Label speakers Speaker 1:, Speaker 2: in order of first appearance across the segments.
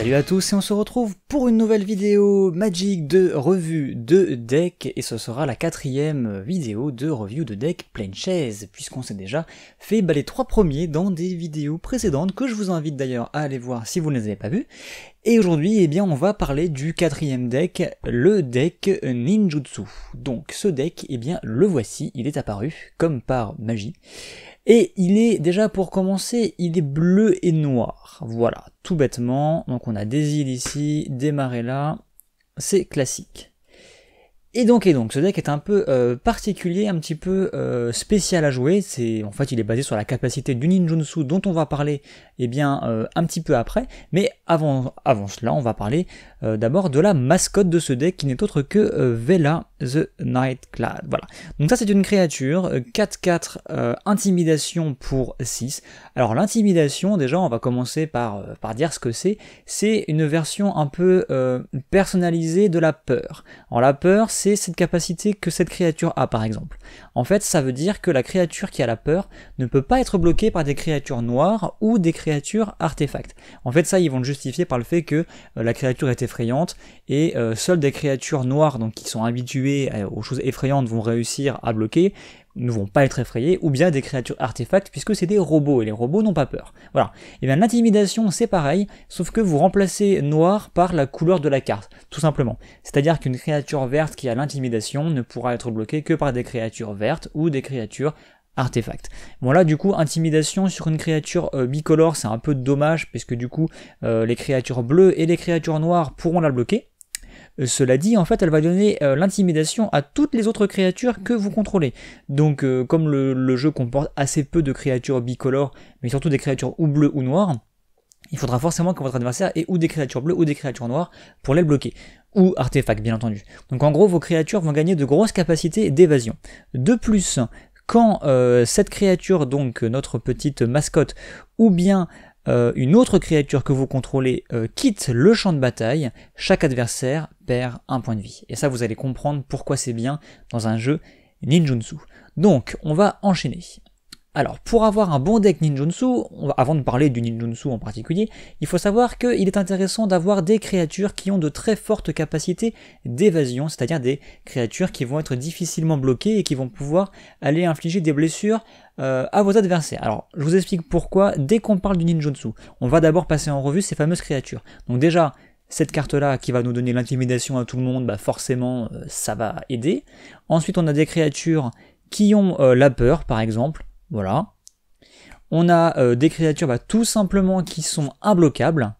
Speaker 1: Salut à tous et on se retrouve pour une nouvelle vidéo Magic de revue de deck et ce sera la quatrième vidéo de review de deck pleine chaise puisqu'on s'est déjà fait baler les trois premiers dans des vidéos précédentes que je vous invite d'ailleurs à aller voir si vous ne les avez pas vues et aujourd'hui eh bien on va parler du quatrième deck, le deck Ninjutsu. Donc ce deck eh bien le voici, il est apparu comme par magie et il est, déjà pour commencer, il est bleu et noir. Voilà, tout bêtement. Donc on a des îles ici, des marées là. C'est classique. Et donc, et donc, ce deck est un peu euh, particulier, un petit peu euh, spécial à jouer. C'est en fait, il est basé sur la capacité du ninjutsu dont on va parler, eh bien, euh, un petit peu après. Mais avant, avant cela, on va parler euh, d'abord de la mascotte de ce deck qui n'est autre que euh, Vela the Nightclad. Voilà. Donc ça c'est une créature, 4-4 euh, intimidation pour 6. Alors l'intimidation, déjà on va commencer par, par dire ce que c'est. C'est une version un peu personnalisée de la peur. Alors la peur c'est cette capacité que cette créature a par exemple. En fait ça veut dire que la créature qui a la peur ne peut pas être bloquée par des créatures noires ou des créatures artefacts. En fait ça ils vont le justifier par le fait que la créature était et euh, seules des créatures noires, donc qui sont habituées euh, aux choses effrayantes, vont réussir à bloquer, ne vont pas être effrayés, ou bien des créatures artefacts, puisque c'est des robots, et les robots n'ont pas peur. Voilà. Et eh bien l'intimidation, c'est pareil, sauf que vous remplacez noir par la couleur de la carte, tout simplement. C'est-à-dire qu'une créature verte qui a l'intimidation ne pourra être bloquée que par des créatures vertes ou des créatures artefact. Bon là du coup intimidation sur une créature euh, bicolore c'est un peu dommage puisque du coup euh, les créatures bleues et les créatures noires pourront la bloquer. Euh, cela dit, en fait, elle va donner l'intimidation à toutes les autres créatures que vous contrôlez. Donc, comme le, jeu comporte assez peu de créatures bicolores, mais surtout des créatures ou bleues ou noires, il faudra forcément que votre adversaire ait ou des créatures bleues ou des créatures noires pour les bloquer. Ou artefacts, bien entendu. Donc en gros, vos créatures vont gagner de grosses capacités d'évasion. De plus, quand euh, cette créature, donc euh, notre petite mascotte, ou bien euh, une autre créature que vous contrôlez quitte le champ de bataille, chaque adversaire perd un point de vie. Et ça, vous allez comprendre pourquoi c'est bien dans un jeu ninjutsu. Donc, on va enchaîner. Alors, pour avoir un bon deck ninjutsu, avant de parler du ninjutsu en particulier, il faut savoir qu'il est intéressant d'avoir des créatures qui ont de très fortes capacités d'évasion, c'est-à-dire des créatures qui vont être difficilement bloquées et qui vont pouvoir aller infliger des blessures euh, à vos adversaires. Alors, je vous explique pourquoi dès qu'on parle du ninjutsu. On va d'abord passer en revue ces fameuses créatures. Donc déjà, cette carte-là qui va nous donner l'intimidation à tout le monde, bah forcément, euh, ça va aider. Ensuite, on a des créatures qui ont euh, la peur, par exemple voilà. On a euh, des créatures bah, tout simplement qui sont imbloquables,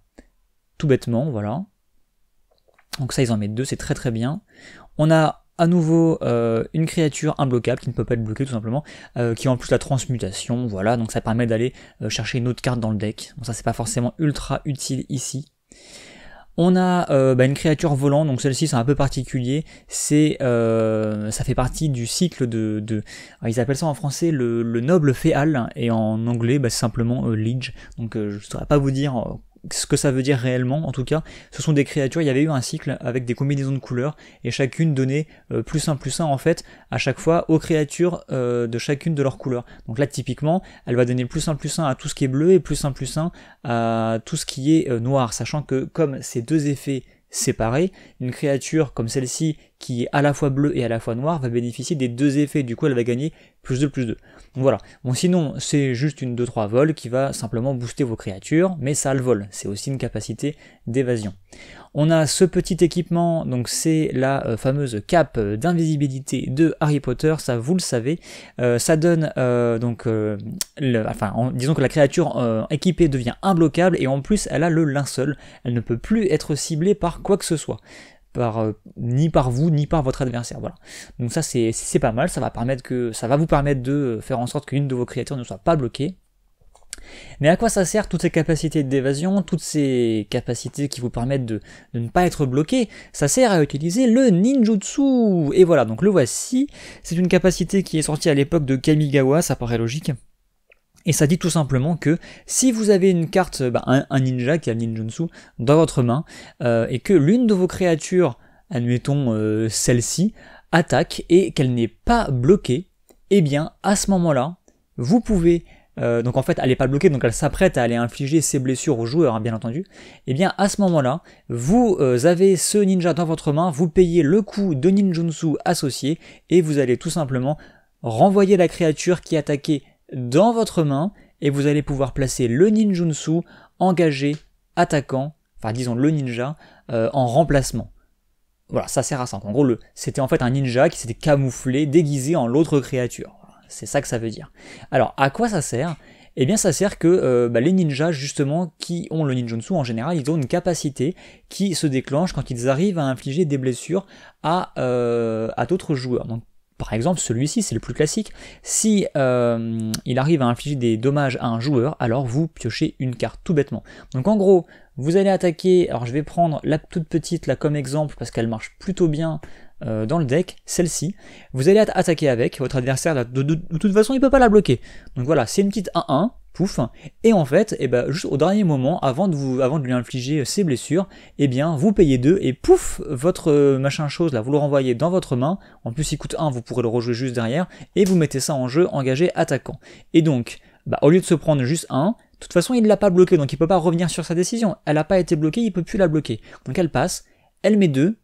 Speaker 1: tout bêtement, voilà. Donc ça, ils en mettent deux, c'est très très bien. On a à nouveau euh, une créature imbloquable qui ne peut pas être bloquée tout simplement, euh, qui a en plus la transmutation, voilà, donc ça permet d'aller chercher une autre carte dans le deck. Bon ça c'est pas forcément ultra utile ici. On a euh, bah, une créature volante, donc celle-ci c'est un peu particulier. C'est, euh, ça fait partie du cycle de, ah, ils appellent ça en français le, noble féal et en anglais bah, c'est simplement euh, leige. Donc je ne saurais pas vous dire ce que ça veut dire réellement, en tout cas, ce sont des créatures, il y avait eu un cycle avec des combinaisons de couleurs, et chacune donnait euh, plus un plus un en fait, à chaque fois, aux créatures euh, de chacune de leurs couleurs. Donc là, typiquement, elle va donner plus un plus un à tout ce qui est bleu, et plus un plus un à tout ce qui est euh, noir, sachant que comme ces deux effets Séparée, une créature comme celle-ci, qui est à la fois bleue et à la fois noire, va bénéficier des deux effets, du coup elle va gagner plus de plus 2. voilà, bon sinon c'est juste une 2-3 vol qui va simplement booster vos créatures, mais ça le vol, c'est aussi une capacité d'évasion. On a ce petit équipement, donc c'est la euh, fameuse cape d'invisibilité de Harry Potter, ça vous le savez. Euh, ça donne euh, donc, le, enfin, disons que la créature équipée devient imbloquable et en plus elle a le linceul. Elle ne peut plus être ciblée par quoi que ce soit. Par, ni par vous ni par votre adversaire. Voilà. Donc ça c'est pas mal, ça va permettre que ça va vous permettre de faire en sorte qu'une de vos créatures ne soit pas bloquée. Mais à quoi ça sert toutes ces capacités d'évasion, toutes ces capacités qui vous permettent de, ne pas être bloqué Ça sert à utiliser le ninjutsu Et voilà, donc le voici. C'est une capacité qui est sortie à l'époque de Kamigawa, ça paraît logique. Et ça dit tout simplement que si vous avez une carte, euh, bah, un, ninja qui a le ninjutsu dans votre main, euh, et que l'une de vos créatures, admettons euh, celle-ci, attaque et qu'elle n'est pas bloquée, eh bien à ce moment-là, vous pouvez euh, donc en fait elle n'est pas bloquée, donc elle s'apprête à aller infliger ses blessures aux joueurs, hein, bien entendu, et eh bien à ce moment-là, vous euh, avez ce ninja dans votre main, vous payez le coût de ninjutsu associé, et vous allez tout simplement renvoyer la créature qui attaquait dans votre main, et vous allez pouvoir placer le ninjutsu engagé, attaquant, enfin disons le ninja, euh, en remplacement. Voilà, ça sert à ça. En gros, c'était en fait un ninja qui s'était camouflé, déguisé en l'autre créature. C'est ça que ça veut dire. Alors, à quoi ça sert eh bien ça sert que euh, bah, les ninjas justement qui ont le ninjutsu en général, ils ont une capacité qui se déclenche quand ils arrivent à infliger des blessures à, euh, à d'autres joueurs. Donc par exemple celui-ci, c'est le plus classique. Si euh, il arrive à infliger des dommages à un joueur, alors vous piochez une carte tout bêtement. Donc en gros, vous allez attaquer, alors je vais prendre la toute petite là comme exemple parce qu'elle marche plutôt bien euh, dans le deck, celle-ci, vous allez attaquer avec, votre adversaire de, toute façon il peut pas la bloquer. Donc voilà, c'est une petite 1-1, pouf, et en fait, eh ben, juste au dernier moment, avant de, vous, avant de lui infliger euh, ses blessures, eh bien vous payez 2 et pouf, votre euh, machin chose là, vous le renvoyez dans votre main, en plus il coûte 1, vous pourrez le rejouer juste derrière, et vous mettez ça en jeu engagé attaquant. Et donc, bah, au lieu de se prendre juste 1, de toute façon, il ne l'a pas bloqué, donc il ne peut pas revenir sur sa décision. Elle n'a pas été bloquée, il ne peut plus la bloquer. Donc elle passe, elle met 2,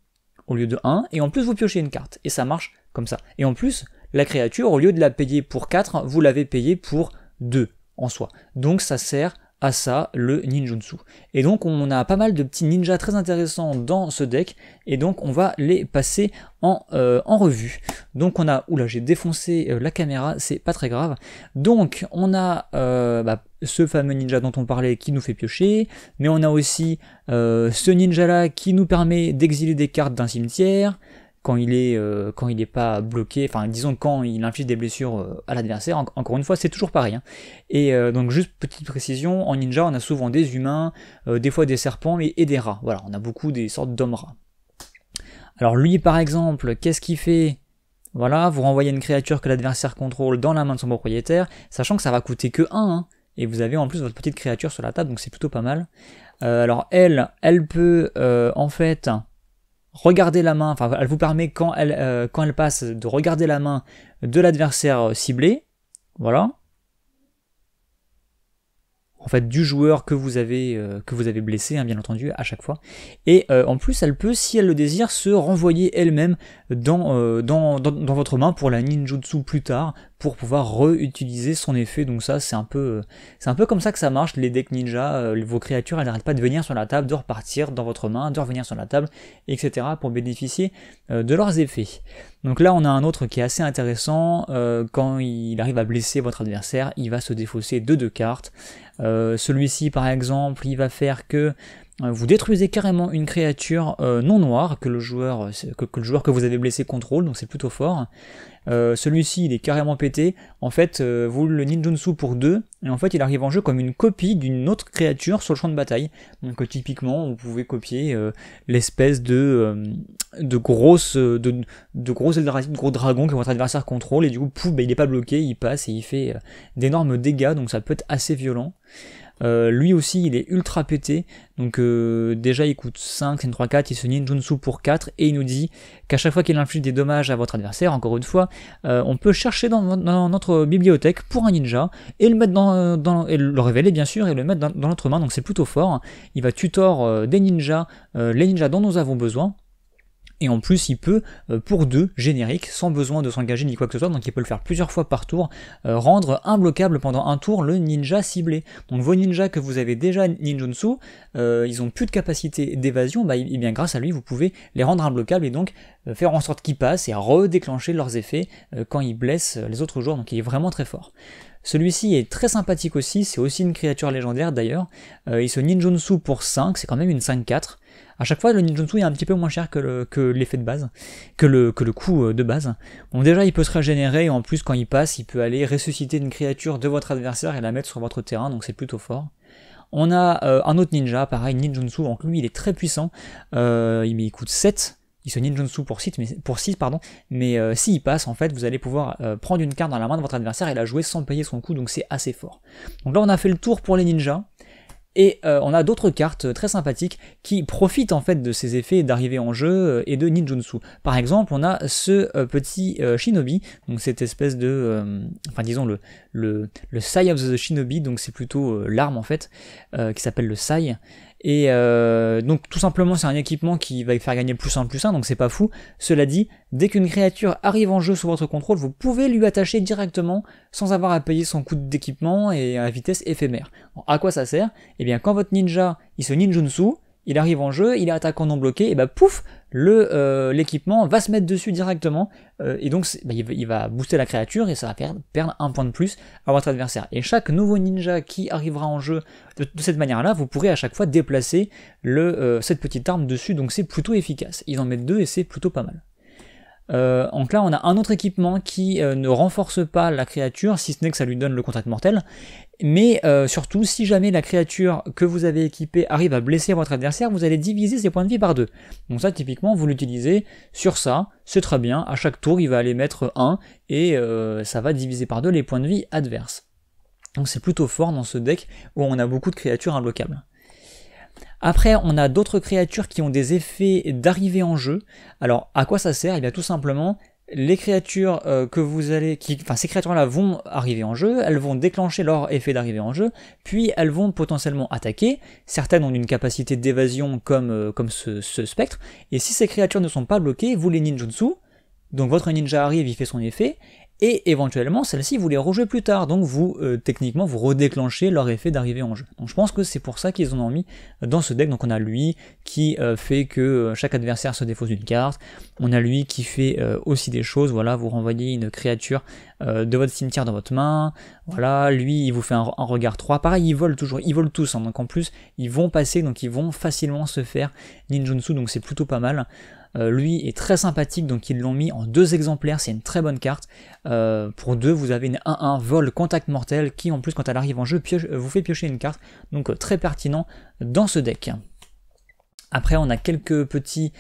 Speaker 1: au lieu de 1, et en plus vous piochez une carte, et ça marche comme ça. Et en plus, la créature, au lieu de la payer pour 4, vous l'avez payée pour 2 en soi. Donc ça sert ça le ninjutsu. Et donc on a pas mal de petits ninjas très intéressants dans ce deck, et donc on va les passer en, euh, en revue. Donc on a, oula j'ai défoncé euh, la caméra, c'est pas très grave. Donc on a euh, bah, ce fameux ninja dont on parlait qui nous fait piocher, mais on a aussi ce ninja là qui nous permet d'exiler des cartes d'un cimetière, quand il est euh, quand il n'est pas bloqué, enfin disons quand il inflige des blessures euh, à l'adversaire, encore une fois c'est toujours pareil. Hein. Et euh, donc juste petite précision, en ninja on a souvent des humains, des fois des serpents et, des rats. Voilà, on a beaucoup des sortes d'hommes-rats. Alors lui par exemple, qu'est-ce qu'il fait Voilà, vous renvoyez une créature que l'adversaire contrôle dans la main de son propriétaire, sachant que ça va coûter que 1, hein. et vous avez en plus votre petite créature sur la table, donc c'est plutôt pas mal. alors elle, elle peut en fait regardez la main, enfin elle vous permet quand elle, euh, quand elle passe de regarder la main de l'adversaire euh, ciblé, voilà. En fait, du joueur que vous avez, euh, que vous avez blessé, hein, bien entendu, à chaque fois. Et en plus, elle peut, si elle le désire, se renvoyer elle-même dans, dans, votre main pour la ninjutsu plus tard, pour pouvoir réutiliser son effet. Donc ça, c'est un peu, euh, c'est un peu comme ça que ça marche. Les decks ninja, euh, vos créatures, elles n'arrêtent pas de venir sur la table, de repartir dans votre main, de revenir sur la table, etc. pour bénéficier euh, de leurs effets. Donc là, on a un autre qui est assez intéressant. quand il arrive à blesser votre adversaire, il va se défausser de deux cartes. Celui-ci, par exemple, il va faire que euh, vous détruisez carrément une créature euh, non noire que le, joueur, euh, que, le joueur que vous avez blessé contrôle, donc c'est plutôt fort. Celui-ci, il est carrément pété. En fait, vous le ninjunsu pour deux, et en fait, il arrive en jeu comme une copie d'une autre créature sur le champ de bataille. Donc, typiquement, vous pouvez copier l'espèce de, de grosse, de, de gros de gros dragon que votre adversaire contrôle, et du coup, pouf, bah, il n'est pas bloqué, il passe et il fait d'énormes dégâts, donc ça peut être assez violent. Euh, lui aussi, il est ultra pété. Donc euh, déjà, il coûte 5, c'est 3-4, il se ninjunsu pour 4, et il nous dit qu'à chaque fois qu'il inflige des dommages à votre adversaire, encore une fois, euh, on peut chercher dans, notre bibliothèque pour un ninja, et le mettre dans, le révéler bien sûr, et le mettre dans, dans notre main, donc c'est plutôt fort. Il va tutor des ninjas, les ninjas dont nous avons besoin, et en plus, il peut, euh, pour deux génériques, sans besoin de s'engager ni quoi que ce soit, donc il peut le faire plusieurs fois par tour, euh, rendre imbloquable pendant un tour le ninja ciblé. Donc vos ninjas que vous avez déjà ninjutsu, euh, ils ont plus de capacité d'évasion, bah, et eh bien grâce à lui, vous pouvez les rendre imbloquables et donc faire en sorte qu'ils passent et redéclencher leurs effets quand ils blessent les autres joueurs, donc il est vraiment très fort. Celui-ci est très sympathique aussi, c'est aussi une créature légendaire d'ailleurs. il se ninjonsu pour 5, c'est quand même une 5-4. À chaque fois, le ninjutsu est un petit peu moins cher que, l'effet de base, que le, que le coût euh, de base. Bon, déjà, il peut se régénérer, et en plus, quand il passe, il peut aller ressusciter une créature de votre adversaire et la mettre sur votre terrain, donc c'est plutôt fort. On a euh, un autre ninja, pareil, ninjutsu, donc lui, il est très puissant, euh, il coûte 7, il se ninjutsu pour 6, mais, pour 6 pardon, mais s'il passe, en fait, vous allez pouvoir prendre une carte dans la main de votre adversaire et la jouer sans payer son coup, donc c'est assez fort. Donc là, on a fait le tour pour les ninjas. Et euh, on a d'autres cartes euh, très sympathiques qui profitent en fait de ces effets d'arrivée en jeu euh, et de ninjutsu. Par exemple, on a ce petit shinobi, donc cette espèce de, enfin disons le le le sai of the shinobi, donc c'est plutôt l'arme en fait, qui s'appelle le sai et euh, donc tout simplement c'est un équipement qui va faire gagner plus 1 plus 1, donc c'est pas fou. Cela dit, dès qu'une créature arrive en jeu sous votre contrôle, vous pouvez lui attacher directement sans avoir à payer son coût d'équipement et à vitesse éphémère. Alors à quoi ça sert Eh bien quand votre ninja il se ninjunsu il arrive en jeu, il attaque en non bloqué, et bah pouf, euh, l'équipement va se mettre dessus directement, euh, et donc bah, il, va booster la créature, et ça va perdre, perdre, un point de plus à votre adversaire. Et chaque nouveau ninja qui arrivera en jeu de, cette manière-là, vous pourrez à chaque fois déplacer le, euh, cette petite arme dessus, donc c'est plutôt efficace. Ils en mettent deux, et c'est plutôt pas mal. Euh, donc là, on a un autre équipement qui euh, ne renforce pas la créature, si ce n'est que ça lui donne le contact mortel. Mais euh, surtout, si jamais la créature que vous avez équipée arrive à blesser votre adversaire, vous allez diviser ses points de vie par deux. Donc ça, typiquement, vous l'utilisez sur ça, c'est très bien. À chaque tour, il va aller mettre 1 et euh, ça va diviser par deux les points de vie adverses. Donc c'est plutôt fort dans ce deck où on a beaucoup de créatures imbloquables. Après, on a d'autres créatures qui ont des effets d'arrivée en jeu. Alors, à quoi ça sert Eh bien, tout simplement, les créatures euh, que vous allez, qui, enfin ces créatures-là vont arriver en jeu, elles vont déclencher leur effet d'arrivée en jeu, puis elles vont potentiellement attaquer. Certaines ont une capacité d'évasion comme, euh, comme ce, spectre, et si ces créatures ne sont pas bloquées, vous les ninjutsu, donc votre ninja arrive, il fait son effet, et éventuellement celles-ci vous les rejouez plus tard, donc vous euh, techniquement vous redéclenchez leur effet d'arrivée en jeu. Donc je pense que c'est pour ça qu'ils en ont mis euh, dans ce deck. Donc on a lui qui euh, fait que chaque adversaire se défausse d'une carte, on a lui qui fait aussi des choses, voilà, vous renvoyez une créature de votre cimetière dans votre main, voilà, lui il vous fait un, regard 3, pareil ils volent toujours, ils volent tous, hein. donc en plus ils vont passer, donc ils vont facilement se faire ninjutsu, donc c'est plutôt pas mal. Euh, lui est très sympathique, donc ils l'ont mis en deux exemplaires, c'est une très bonne carte. Euh, pour deux, vous avez une 1-1 vol contact mortel qui en plus quand elle arrive en jeu pioche, euh, vous fait piocher une carte, donc très pertinent dans ce deck. Après, on a quelques petits,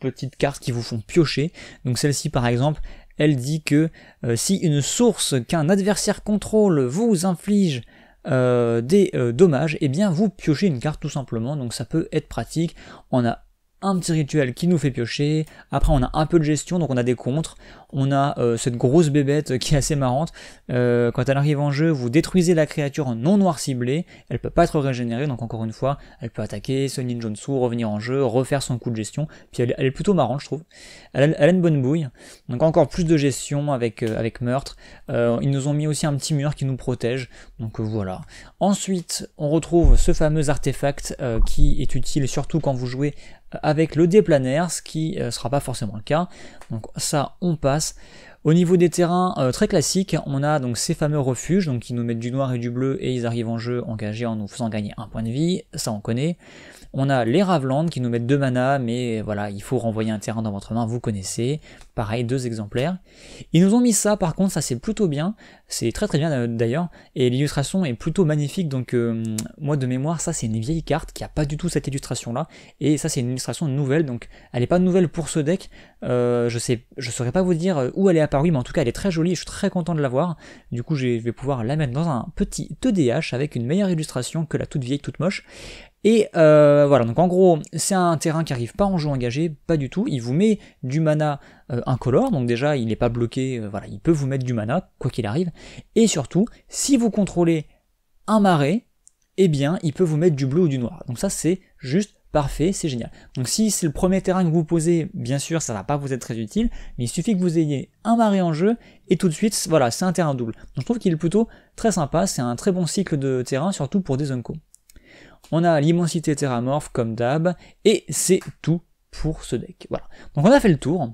Speaker 1: petites cartes qui vous font piocher. Donc celle-ci, par exemple, elle dit que si une source qu'un adversaire contrôle vous inflige des dommages, eh bien vous piochez une carte tout simplement. Donc ça peut être pratique. On a un petit rituel qui nous fait piocher, après on a un peu de gestion, donc on a des contres, on a euh, cette grosse bébête euh, qui est assez marrante. Euh, quand elle arrive en jeu, vous détruisez la créature en non-noir ciblé, elle peut pas être régénérée, donc encore une fois, elle peut attaquer, se Jonsu, revenir en jeu, refaire son coup de gestion, puis elle, est plutôt marrante je trouve. Elle a, une bonne bouille, donc encore plus de gestion avec, avec meurtre. ils nous ont mis aussi un petit mur qui nous protège, donc voilà. Ensuite, on retrouve ce fameux artefact qui est utile surtout quand vous jouez avec le déplanaire, ce qui ne sera pas forcément le cas. Donc ça, on passe. Au niveau des terrains, euh, très classiques, on a donc ces fameux refuges, donc qui nous mettent du noir et du bleu et ils arrivent en jeu engagés en nous faisant gagner un point de vie, ça on connaît. On a les Ravland qui nous mettent 2 mana, mais voilà, il faut renvoyer un terrain dans votre main, vous connaissez. Pareil, deux exemplaires. Ils nous ont mis ça, par contre, ça c'est plutôt bien. C'est très très bien euh, d'ailleurs. Et l'illustration est plutôt magnifique, donc euh, moi de mémoire, ça c'est une vieille carte qui a pas du tout cette illustration là. Et ça c'est une illustration nouvelle, donc elle n'est pas nouvelle pour ce deck. Euh, je sais, je saurais pas vous dire où elle est apparue, mais en tout cas elle est très jolie, je suis très content de la voir. Du coup, je vais pouvoir la mettre dans un petit TDH e avec une meilleure illustration que la toute vieille, toute moche. Et euh, voilà, donc en gros, c'est un terrain qui arrive pas en jeu engagé, pas du tout. Il vous met du mana euh, incolore, donc déjà il n'est pas bloqué, euh, voilà, il peut vous mettre du mana, quoi qu'il arrive. Et surtout, si vous contrôlez un marais, eh bien il peut vous mettre du bleu ou du noir. Donc ça c'est juste parfait, c'est génial. Donc si c'est le premier terrain que vous posez, bien sûr ça va pas vous être très utile, mais il suffit que vous ayez un marais en jeu et tout de suite, voilà, c'est un terrain double. Donc je trouve qu'il est plutôt très sympa, c'est un très bon cycle de terrain, surtout pour des uncos on a l'immensité terramorphe comme d'hab, et c'est tout pour ce deck. Voilà. Donc on a fait le tour.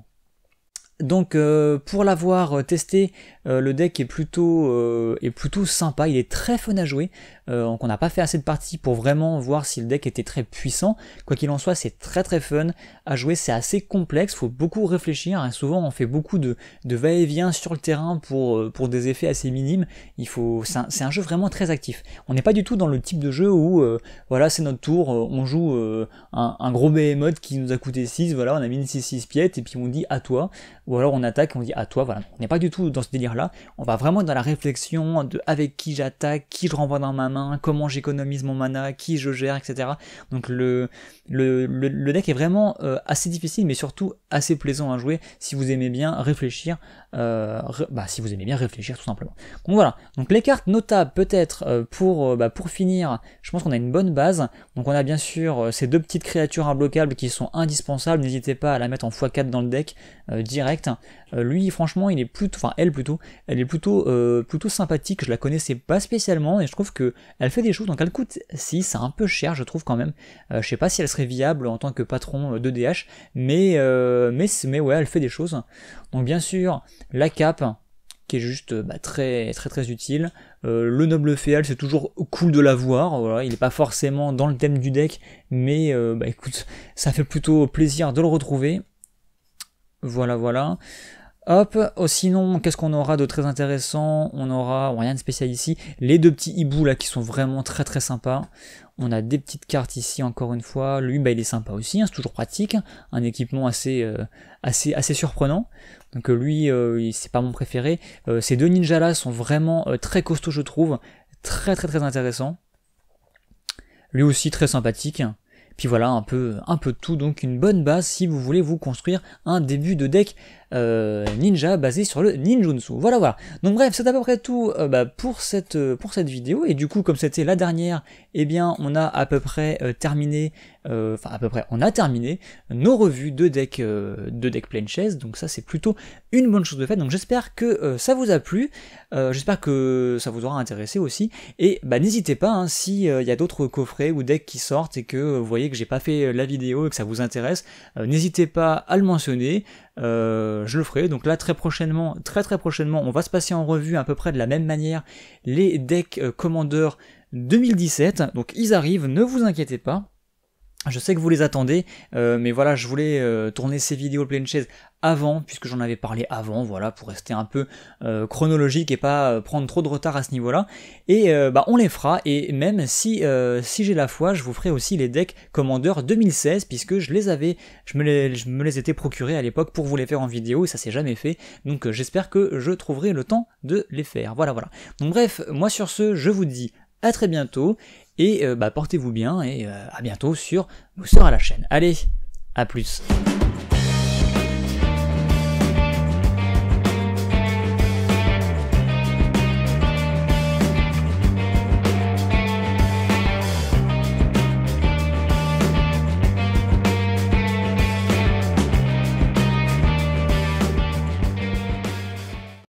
Speaker 1: Donc euh, pour l'avoir testé, euh, le deck est plutôt, euh, est plutôt sympa, il est très fun à jouer. Euh, donc on n'a pas fait assez de parties pour vraiment voir si le deck était très puissant. Quoi qu'il en soit, c'est très très fun à jouer, c'est assez complexe, faut beaucoup réfléchir, hein. souvent on fait beaucoup de, va-et-vient sur le terrain pour, euh, pour des effets assez minimes, il faut, c'est un, jeu vraiment très actif. On n'est pas du tout dans le type de jeu où, euh, voilà, c'est notre tour, on joue un, gros behemoth qui nous a coûté 6, voilà, on a mis une 6-6 piètes et puis on dit à toi, ou alors on attaque et on dit à toi, voilà. On n'est pas du tout dans ce délire-là, on va vraiment dans la réflexion de avec qui j'attaque, qui je renvoie dans ma main, comment j'économise mon mana, qui je gère, etc. Donc le, le, deck est vraiment euh, assez difficile, mais surtout assez plaisant à jouer si vous aimez bien réfléchir. Euh, bah, si vous aimez bien réfléchir tout simplement. Donc voilà. Donc les cartes notables peut-être euh, pour, bah, pour finir, je pense qu'on a une bonne base. Donc on a bien sûr ces deux petites créatures imbloquables qui sont indispensables. N'hésitez pas à la mettre en x4 dans le deck. Euh, direct. Euh, lui, franchement, il est plutôt, enfin elle plutôt, elle est plutôt, euh, plutôt sympathique. Je la connaissais pas spécialement et je trouve que elle fait des choses. Donc elle coûte 6, c'est un peu cher, je trouve quand même. je sais pas si elle serait viable en tant que patron de DH, mais, mais, mais ouais, elle fait des choses. Donc bien sûr, la cape qui est juste bah, très très très utile. le noble féal, c'est toujours cool de l'avoir. il n'est pas forcément dans le thème du deck, mais bah, écoute, ça fait plutôt plaisir de le retrouver. Voilà, voilà. Hop, oh, sinon, qu'est-ce qu'on aura de très intéressant On aura, rien de spécial ici, les deux petits hiboux là qui sont vraiment très très sympas. On a des petites cartes ici encore une fois, lui bah, il est sympa aussi, hein, c'est toujours pratique, un équipement assez, euh, assez, assez surprenant. Donc euh, lui, euh, c'est pas mon préféré. ces deux ninjas là sont vraiment très costauds je trouve, très très très intéressant Lui aussi très sympathique. Puis voilà, un peu, un peu de tout, donc une bonne base si vous voulez vous construire un début de deck euh, ninja basé sur le ninjutsu. Voilà, voilà. Donc bref, c'est à peu près tout euh, bah, pour, cette, euh, pour cette vidéo. Et du coup, comme c'était la dernière, eh bien, on a à peu près terminé, enfin à peu près, on a terminé nos revues de deck, de deck Donc ça, c'est plutôt une bonne chose de fait. Donc j'espère que ça vous a plu. j'espère que ça vous aura intéressé aussi. Et bah n'hésitez pas, hein, si il y a d'autres coffrets ou decks qui sortent et que vous voyez que j'ai pas fait la vidéo et que ça vous intéresse, n'hésitez pas à le mentionner. Euh, je le ferai. Donc là, très prochainement, très très prochainement, on va se passer en revue à peu près de la même manière les decks euh, Commander 2017. Donc ils arrivent, ne vous inquiétez pas. Je sais que vous les attendez, euh, mais voilà, je voulais euh, tourner ces vidéos pleine chaise avant, puisque j'en avais parlé avant, voilà, pour rester un peu euh, chronologique et pas prendre trop de retard à ce niveau-là. Et bah, on les fera, et même si, si j'ai la foi, je vous ferai aussi les decks Commander 2016, puisque je les avais, je me les, je me les étais procurés à l'époque pour vous les faire en vidéo, et ça s'est jamais fait, donc j'espère que je trouverai le temps de les faire, voilà, voilà. Donc bref, moi sur ce, je vous dis à très bientôt, et euh, bah, portez-vous bien et euh, à bientôt sur vous à la chaîne. Allez, à plus.